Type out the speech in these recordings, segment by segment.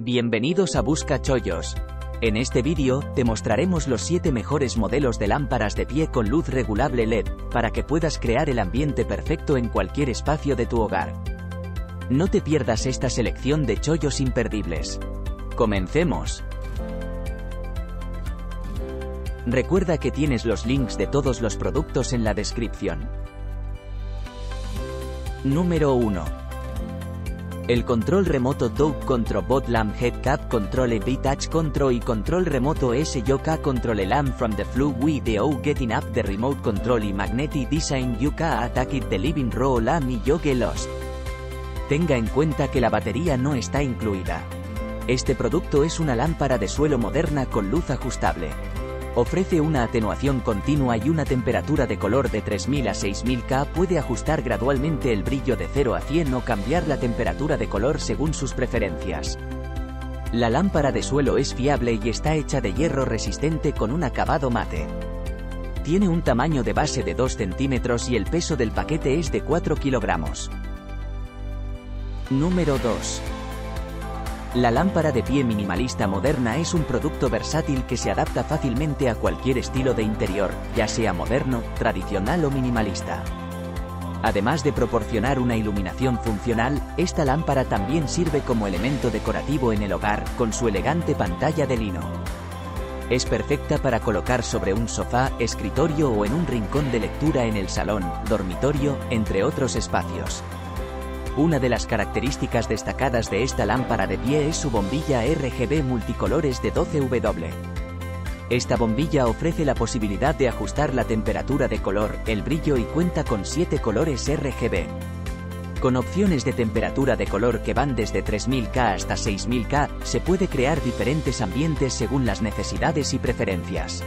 Bienvenidos a Busca Chollos. En este vídeo, te mostraremos los 7 mejores modelos de lámparas de pie con luz regulable LED, para que puedas crear el ambiente perfecto en cualquier espacio de tu hogar. No te pierdas esta selección de chollos imperdibles. ¡Comencemos! Recuerda que tienes los links de todos los productos en la descripción. Número 1. El control remoto Dog Control Bot Lamp Head Cap Control v Touch Control y control remoto S-Yoka Control Lamp from the Flu We The O Getting Up The Remote Control y Magnetic Design UK Attack It The Living Roll Lamp y Yoge Lost. Tenga en cuenta que la batería no está incluida. Este producto es una lámpara de suelo moderna con luz ajustable. Ofrece una atenuación continua y una temperatura de color de 3000 a 6000 K puede ajustar gradualmente el brillo de 0 a 100 o cambiar la temperatura de color según sus preferencias. La lámpara de suelo es fiable y está hecha de hierro resistente con un acabado mate. Tiene un tamaño de base de 2 centímetros y el peso del paquete es de 4 kilogramos. Número 2. La lámpara de pie minimalista moderna es un producto versátil que se adapta fácilmente a cualquier estilo de interior, ya sea moderno, tradicional o minimalista. Además de proporcionar una iluminación funcional, esta lámpara también sirve como elemento decorativo en el hogar, con su elegante pantalla de lino. Es perfecta para colocar sobre un sofá, escritorio o en un rincón de lectura en el salón, dormitorio, entre otros espacios. Una de las características destacadas de esta lámpara de pie es su bombilla RGB multicolores de 12W. Esta bombilla ofrece la posibilidad de ajustar la temperatura de color, el brillo y cuenta con 7 colores RGB. Con opciones de temperatura de color que van desde 3000K hasta 6000K, se puede crear diferentes ambientes según las necesidades y preferencias.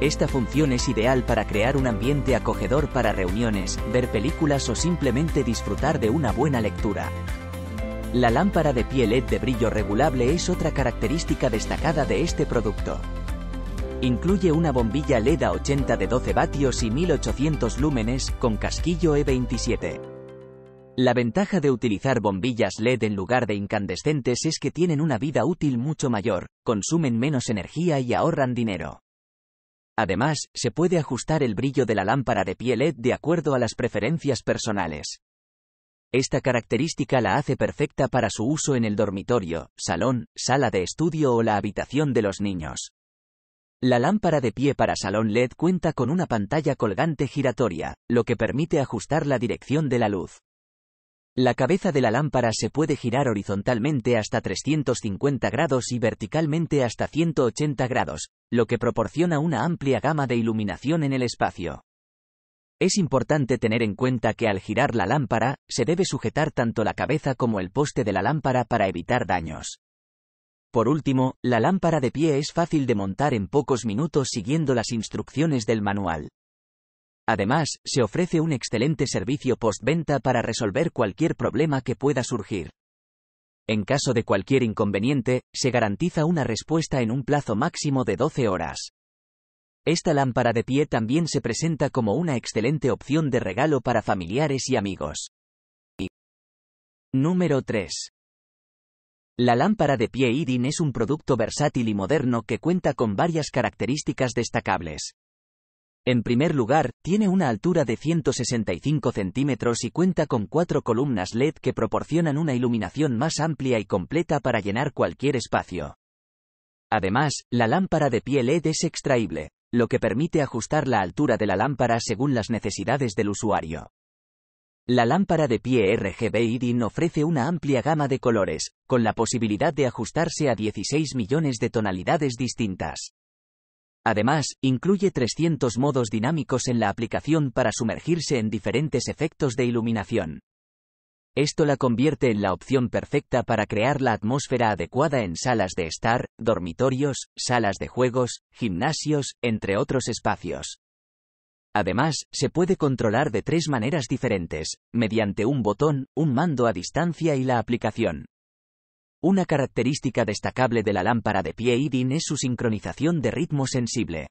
Esta función es ideal para crear un ambiente acogedor para reuniones, ver películas o simplemente disfrutar de una buena lectura. La lámpara de pie LED de brillo regulable es otra característica destacada de este producto. Incluye una bombilla LED a 80 de 12 vatios y 1800 lúmenes, con casquillo E27. La ventaja de utilizar bombillas LED en lugar de incandescentes es que tienen una vida útil mucho mayor, consumen menos energía y ahorran dinero. Además, se puede ajustar el brillo de la lámpara de pie LED de acuerdo a las preferencias personales. Esta característica la hace perfecta para su uso en el dormitorio, salón, sala de estudio o la habitación de los niños. La lámpara de pie para salón LED cuenta con una pantalla colgante giratoria, lo que permite ajustar la dirección de la luz. La cabeza de la lámpara se puede girar horizontalmente hasta 350 grados y verticalmente hasta 180 grados, lo que proporciona una amplia gama de iluminación en el espacio. Es importante tener en cuenta que al girar la lámpara, se debe sujetar tanto la cabeza como el poste de la lámpara para evitar daños. Por último, la lámpara de pie es fácil de montar en pocos minutos siguiendo las instrucciones del manual. Además, se ofrece un excelente servicio postventa para resolver cualquier problema que pueda surgir. En caso de cualquier inconveniente, se garantiza una respuesta en un plazo máximo de 12 horas. Esta lámpara de pie también se presenta como una excelente opción de regalo para familiares y amigos. Número 3. La lámpara de pie Idin es un producto versátil y moderno que cuenta con varias características destacables. En primer lugar, tiene una altura de 165 centímetros y cuenta con cuatro columnas LED que proporcionan una iluminación más amplia y completa para llenar cualquier espacio. Además, la lámpara de pie LED es extraíble, lo que permite ajustar la altura de la lámpara según las necesidades del usuario. La lámpara de pie RGB IDIN ofrece una amplia gama de colores, con la posibilidad de ajustarse a 16 millones de tonalidades distintas. Además, incluye 300 modos dinámicos en la aplicación para sumergirse en diferentes efectos de iluminación. Esto la convierte en la opción perfecta para crear la atmósfera adecuada en salas de estar, dormitorios, salas de juegos, gimnasios, entre otros espacios. Además, se puede controlar de tres maneras diferentes, mediante un botón, un mando a distancia y la aplicación. Una característica destacable de la lámpara de pie IDIN es su sincronización de ritmo sensible.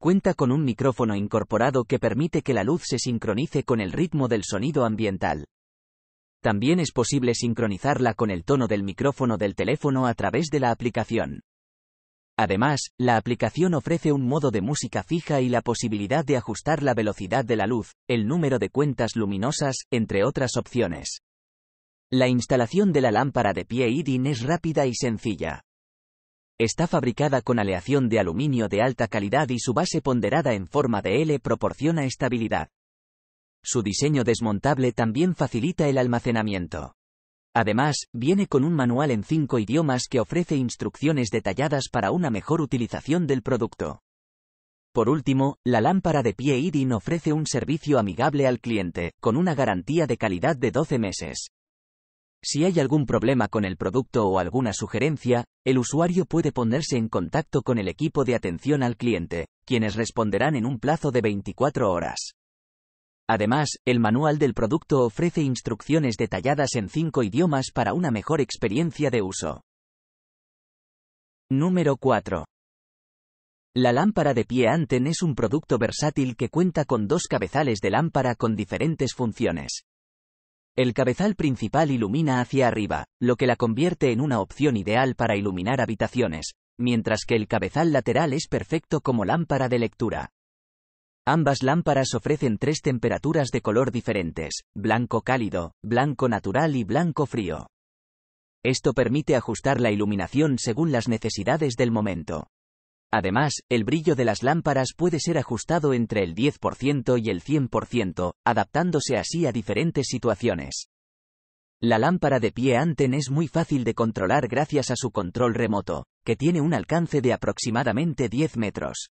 Cuenta con un micrófono incorporado que permite que la luz se sincronice con el ritmo del sonido ambiental. También es posible sincronizarla con el tono del micrófono del teléfono a través de la aplicación. Además, la aplicación ofrece un modo de música fija y la posibilidad de ajustar la velocidad de la luz, el número de cuentas luminosas, entre otras opciones. La instalación de la lámpara de pie IDIN es rápida y sencilla. Está fabricada con aleación de aluminio de alta calidad y su base ponderada en forma de L proporciona estabilidad. Su diseño desmontable también facilita el almacenamiento. Además, viene con un manual en cinco idiomas que ofrece instrucciones detalladas para una mejor utilización del producto. Por último, la lámpara de pie IDIN ofrece un servicio amigable al cliente, con una garantía de calidad de 12 meses. Si hay algún problema con el producto o alguna sugerencia, el usuario puede ponerse en contacto con el equipo de atención al cliente, quienes responderán en un plazo de 24 horas. Además, el manual del producto ofrece instrucciones detalladas en cinco idiomas para una mejor experiencia de uso. Número 4. La lámpara de pie Anten es un producto versátil que cuenta con dos cabezales de lámpara con diferentes funciones. El cabezal principal ilumina hacia arriba, lo que la convierte en una opción ideal para iluminar habitaciones, mientras que el cabezal lateral es perfecto como lámpara de lectura. Ambas lámparas ofrecen tres temperaturas de color diferentes, blanco cálido, blanco natural y blanco frío. Esto permite ajustar la iluminación según las necesidades del momento. Además, el brillo de las lámparas puede ser ajustado entre el 10% y el 100%, adaptándose así a diferentes situaciones. La lámpara de pie Anten es muy fácil de controlar gracias a su control remoto, que tiene un alcance de aproximadamente 10 metros.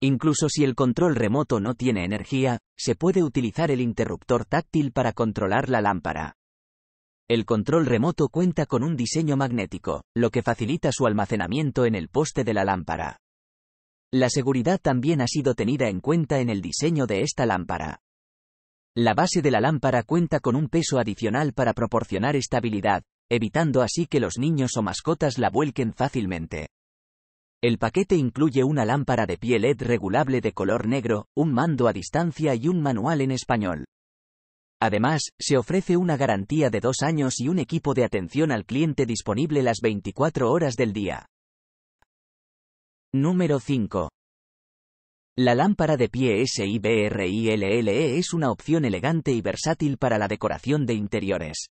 Incluso si el control remoto no tiene energía, se puede utilizar el interruptor táctil para controlar la lámpara. El control remoto cuenta con un diseño magnético, lo que facilita su almacenamiento en el poste de la lámpara. La seguridad también ha sido tenida en cuenta en el diseño de esta lámpara. La base de la lámpara cuenta con un peso adicional para proporcionar estabilidad, evitando así que los niños o mascotas la vuelquen fácilmente. El paquete incluye una lámpara de pie LED regulable de color negro, un mando a distancia y un manual en español. Además, se ofrece una garantía de dos años y un equipo de atención al cliente disponible las 24 horas del día. Número 5. La lámpara de pie SIBRILLE es una opción elegante y versátil para la decoración de interiores.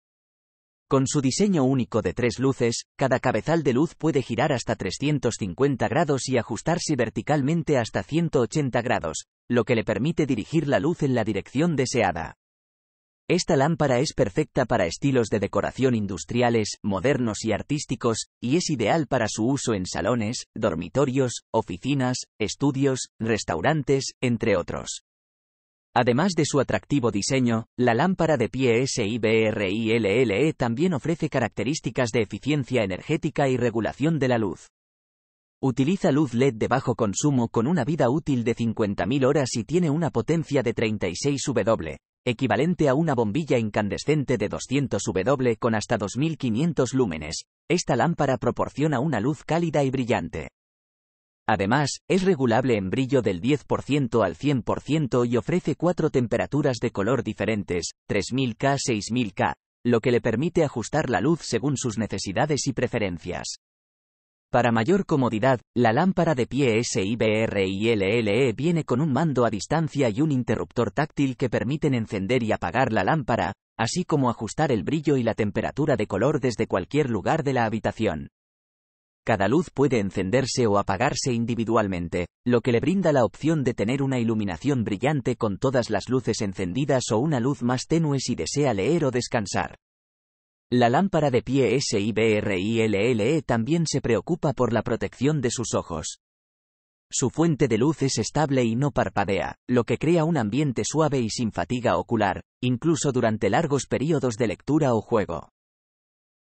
Con su diseño único de tres luces, cada cabezal de luz puede girar hasta 350 grados y ajustarse verticalmente hasta 180 grados, lo que le permite dirigir la luz en la dirección deseada. Esta lámpara es perfecta para estilos de decoración industriales, modernos y artísticos, y es ideal para su uso en salones, dormitorios, oficinas, estudios, restaurantes, entre otros. Además de su atractivo diseño, la lámpara de pie SIBRILLE también ofrece características de eficiencia energética y regulación de la luz. Utiliza luz LED de bajo consumo con una vida útil de 50.000 horas y tiene una potencia de 36 W, equivalente a una bombilla incandescente de 200 W con hasta 2500 lúmenes. Esta lámpara proporciona una luz cálida y brillante. Además, es regulable en brillo del 10% al 100% y ofrece cuatro temperaturas de color diferentes, 3000K, 6000K, lo que le permite ajustar la luz según sus necesidades y preferencias. Para mayor comodidad, la lámpara de pie LLE viene con un mando a distancia y un interruptor táctil que permiten encender y apagar la lámpara, así como ajustar el brillo y la temperatura de color desde cualquier lugar de la habitación. Cada luz puede encenderse o apagarse individualmente, lo que le brinda la opción de tener una iluminación brillante con todas las luces encendidas o una luz más tenue si desea leer o descansar. La lámpara de pie SIBRILLE también se preocupa por la protección de sus ojos. Su fuente de luz es estable y no parpadea, lo que crea un ambiente suave y sin fatiga ocular, incluso durante largos periodos de lectura o juego.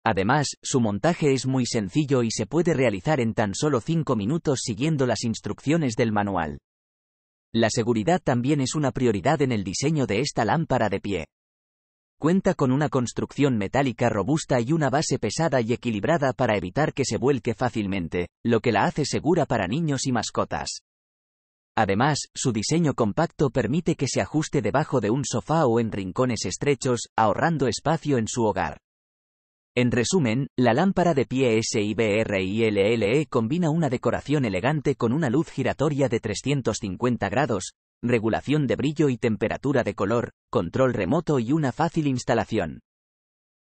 Además, su montaje es muy sencillo y se puede realizar en tan solo 5 minutos siguiendo las instrucciones del manual. La seguridad también es una prioridad en el diseño de esta lámpara de pie. Cuenta con una construcción metálica robusta y una base pesada y equilibrada para evitar que se vuelque fácilmente, lo que la hace segura para niños y mascotas. Además, su diseño compacto permite que se ajuste debajo de un sofá o en rincones estrechos, ahorrando espacio en su hogar. En resumen, la lámpara de pie SIBRILLE combina una decoración elegante con una luz giratoria de 350 grados, regulación de brillo y temperatura de color, control remoto y una fácil instalación.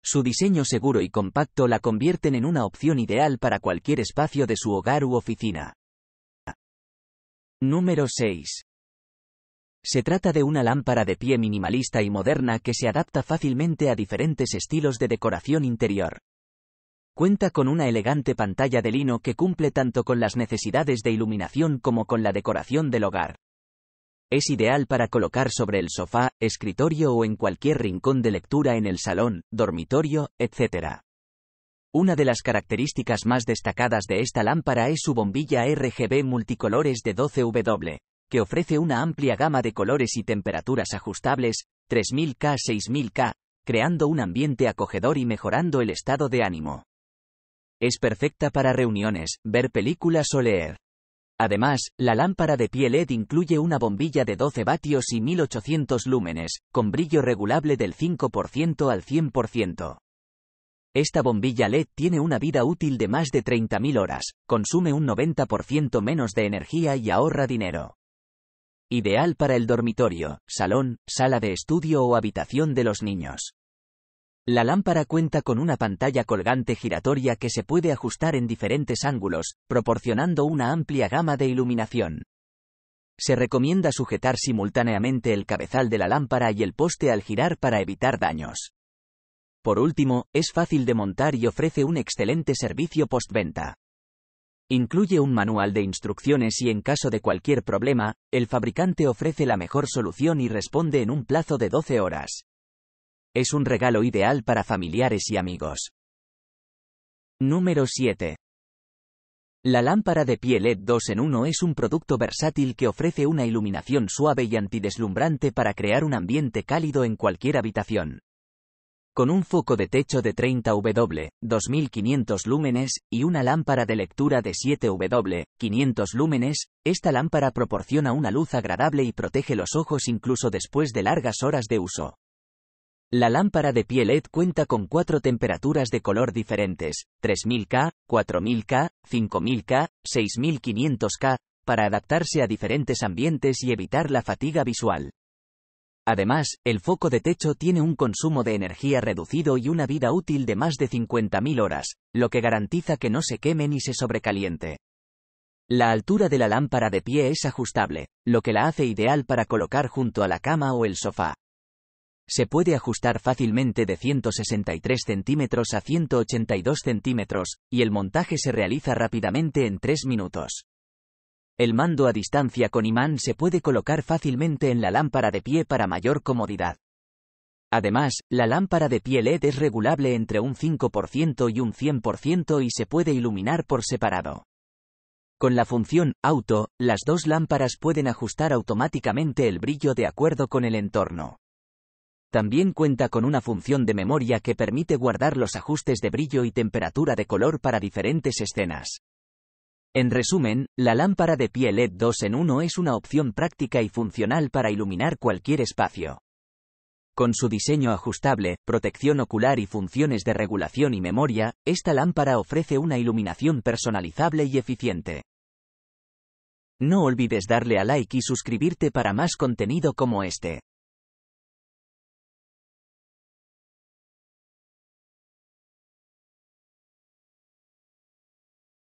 Su diseño seguro y compacto la convierten en una opción ideal para cualquier espacio de su hogar u oficina. Número 6. Se trata de una lámpara de pie minimalista y moderna que se adapta fácilmente a diferentes estilos de decoración interior. Cuenta con una elegante pantalla de lino que cumple tanto con las necesidades de iluminación como con la decoración del hogar. Es ideal para colocar sobre el sofá, escritorio o en cualquier rincón de lectura en el salón, dormitorio, etc. Una de las características más destacadas de esta lámpara es su bombilla RGB multicolores de 12W, que ofrece una amplia gama de colores y temperaturas ajustables, 3000K, 6000K, creando un ambiente acogedor y mejorando el estado de ánimo. Es perfecta para reuniones, ver películas o leer. Además, la lámpara de pie LED incluye una bombilla de 12 vatios y 1800 lúmenes, con brillo regulable del 5% al 100%. Esta bombilla LED tiene una vida útil de más de 30.000 horas, consume un 90% menos de energía y ahorra dinero. Ideal para el dormitorio, salón, sala de estudio o habitación de los niños. La lámpara cuenta con una pantalla colgante giratoria que se puede ajustar en diferentes ángulos, proporcionando una amplia gama de iluminación. Se recomienda sujetar simultáneamente el cabezal de la lámpara y el poste al girar para evitar daños. Por último, es fácil de montar y ofrece un excelente servicio postventa. Incluye un manual de instrucciones y en caso de cualquier problema, el fabricante ofrece la mejor solución y responde en un plazo de 12 horas. Es un regalo ideal para familiares y amigos. Número 7. La lámpara de pie LED 2 en 1 es un producto versátil que ofrece una iluminación suave y antideslumbrante para crear un ambiente cálido en cualquier habitación. Con un foco de techo de 30 W, 2500 lúmenes, y una lámpara de lectura de 7 W, 500 lúmenes, esta lámpara proporciona una luz agradable y protege los ojos incluso después de largas horas de uso. La lámpara de pie LED cuenta con cuatro temperaturas de color diferentes, 3000K, 4000K, 5000K, 6500K, para adaptarse a diferentes ambientes y evitar la fatiga visual. Además, el foco de techo tiene un consumo de energía reducido y una vida útil de más de 50.000 horas, lo que garantiza que no se queme ni se sobrecaliente. La altura de la lámpara de pie es ajustable, lo que la hace ideal para colocar junto a la cama o el sofá se puede ajustar fácilmente de 163 centímetros a 182 centímetros, y el montaje se realiza rápidamente en 3 minutos. El mando a distancia con imán se puede colocar fácilmente en la lámpara de pie para mayor comodidad. Además, la lámpara de pie LED es regulable entre un 5% y un 100% y se puede iluminar por separado. Con la función auto, las dos lámparas pueden ajustar automáticamente el brillo de acuerdo con el entorno. También cuenta con una función de memoria que permite guardar los ajustes de brillo y temperatura de color para diferentes escenas. En resumen, la lámpara de pie LED 2 en 1 es una opción práctica y funcional para iluminar cualquier espacio. Con su diseño ajustable, protección ocular y funciones de regulación y memoria, esta lámpara ofrece una iluminación personalizable y eficiente. No olvides darle a like y suscribirte para más contenido como este.